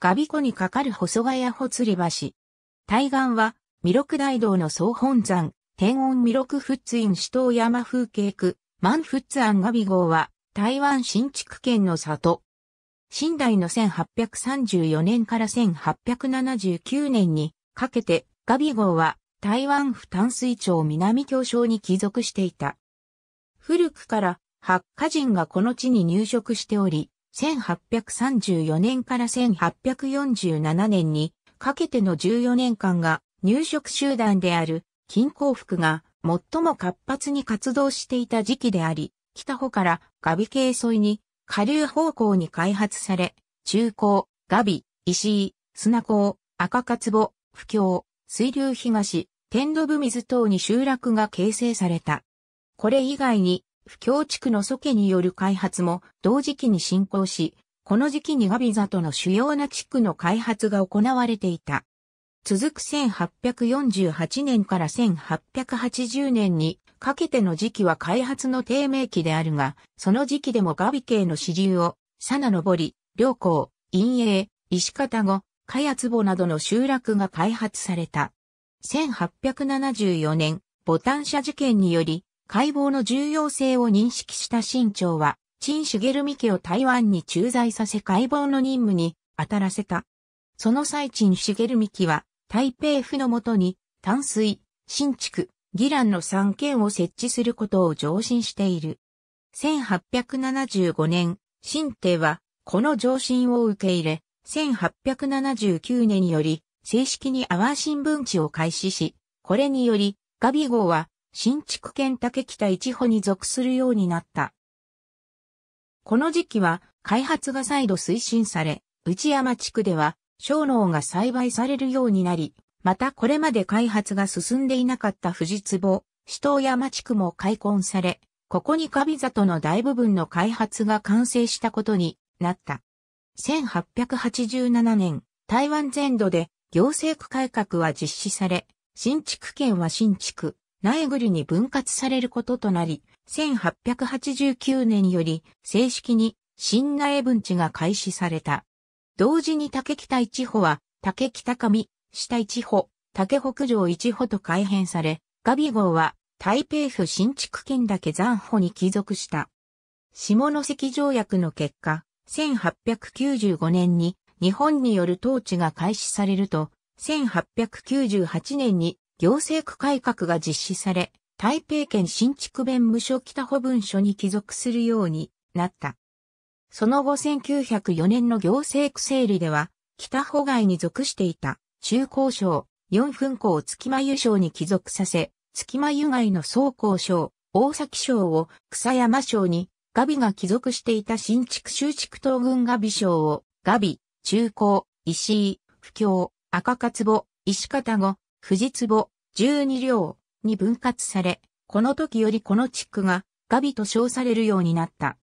ガビ湖に架かる細ヶ谷ほつり橋。対岸は、弥勒大道の総本山、天音弥勒仏院首都山風景区、万仏庵ガビ号は、台湾新築県の里。新代の1834年から1879年にかけて、ガビ号は台湾府淡水町南京省に帰属していた。古くから、八家人がこの地に入植しており、1834年から1847年にかけての14年間が入植集団である金光福が最も活発に活動していた時期であり、北穂からガビ系沿いに下流方向に開発され、中高、ガビ、石井、砂港、赤かつぼ、不況、水流東、天土部水等に集落が形成された。これ以外に不況地区のソケによる開発も同時期に進行し、この時期にガビザとの主要な地区の開発が行われていた。続く1848年から1880年にかけての時期は開発の低迷期であるが、その時期でもガビ系の支流を、サナぼり、良港、陰影、石方後、カヤツボなどの集落が開発された。1874年、ボタン社事件により、解剖の重要性を認識した新朝は、陳茂美家を台湾に駐在させ解剖の任務に当たらせた。その際陳茂美家は、台北府のもとに、淡水、新築、義蘭の三県を設置することを上申している。1875年、新帝は、この上申を受け入れ、1879年により、正式に阿波新聞地を開始し、これにより、ガビ号は、新築県竹北一歩に属するようになった。この時期は開発が再度推進され、内山地区では小農が栽培されるようになり、またこれまで開発が進んでいなかった富士坪、首東山地区も開墾され、ここに上里の大部分の開発が完成したことになった。1887年、台湾全土で行政区改革は実施され、新築県は新築、ナエグルに分割されることとなり、1889年より正式に新苗分地が開始された。同時に竹北一歩は竹北上、下一歩、竹北上一歩と改変され、ガビ号は台北府新築県だけ残歩に帰属した。下関条約の結果、1895年に日本による統治が開始されると、1898年に行政区改革が実施され、台北県新築弁務所北保文書に帰属するようになった。その後1904年の行政区整理では、北保外に属していた中高省、四分校月間湯省に帰属させ、月間湯外の総高省、大崎省を草山省に、ガビが帰属していた新築修築東軍ガビ省を、ガビ、中高、石井、不況、赤かつぼ、石方語、富士壺、12両に分割され、この時よりこの地区がガビと称されるようになった。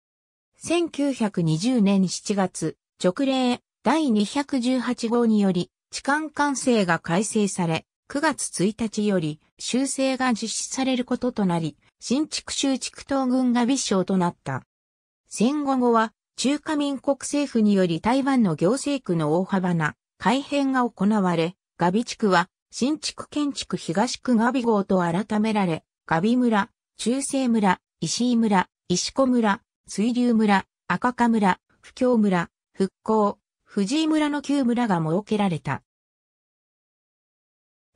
1920年7月、直令第218号により、地間管制が改正され、9月1日より修正が実施されることとなり、新築州築東軍が微小となった。戦後後は中華民国政府により台湾の行政区の大幅な改変が行われ、ガビ地区は新築建築東区ガビ号と改められ、ガビ村、中世村、石井村、石子村、水流村、赤川村、不況村、復興、藤井村の旧村が設けられた。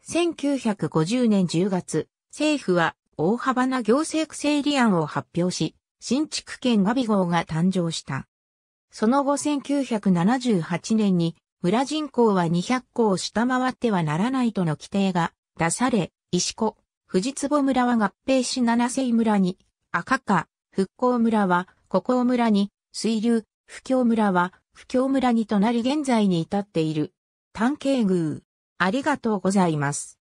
1950年10月、政府は大幅な行政区整理案を発表し、新築県ガビ号が誕生した。その後1978年に村人口は200戸を下回ってはならないとの規定が出され、石子、藤坪村は合併し七瀬村に、赤か、復興村は、古興村に、水流、不況村は、不況村にとなり現在に至っている。探偵宮。ありがとうございます。